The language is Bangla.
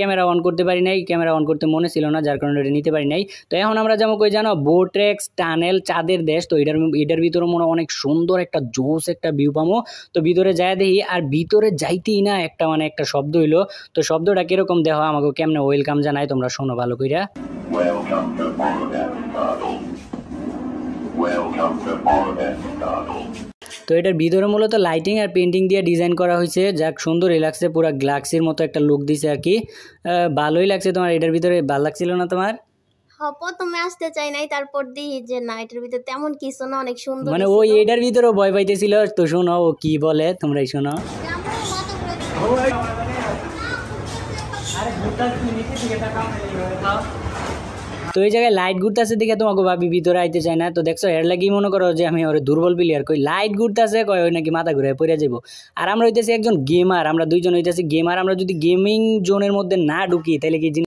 ক্যামেরা অন করতে পারি নাই ক্যামেরা অন করতে মনে ছিল না যার কারণে এটা নিতে পারি নাই তো এখন আমরা যেমন কই জানো বোট্রেক্স টানেল চাঁদের দেশ তো এটার এটার ভিতরে মনে অনেক সুন্দর একটা জোস একটা ভিউ পামো তো ভিতরে যায় দেখি আর ভিতরে যাইতেই না একটা মানে একটা শব্দ হইলো তো শব্দটা কিরকম দেখো আমাকে কেমনে ওয়েলকাম জানাই তোমরা শোনো ভালো কইরা Welcome to তো এটার ভিতরে মূলত লাইটিং আর পেন্টিং দিয়ে ডিজাইন করা হয়েছে যাক সুন্দর লাগছে পুরো গ্লাক্সির মতো একটা লুক দিছে আর কি ভালোই লাগছে তোমার এটার ভিতরে ভালো লাগছিল না তোমার প্রথমে আসতে চাই নাই তারপর দিই যে না এটার তেমন কিছু না অনেক সুন্দর মানে ওই এটার ভিতরেও ভয় পাইতেছিল তো শোনো ও কি বলে তোমরাই শোনো তো এই জায়গায় লাইট ঘুরতেছে দেখে তোমাকে ভাবি ভিতরে আইতে চাই না তো দেখছো এর লাগি মনে করো যে আমি ওর দুর্বল প্লেয়ার কই লাইট ঘুরতেছে কয় ওই নাকি মাথা ঘুরে পড়ে যাবো আর আমরা হইতেছি একজন গেমার আমরা দুইজন হইতেছি গেমার আমরা যদি গেমিং জোনের মধ্যে না ঢুকি তাহলে কি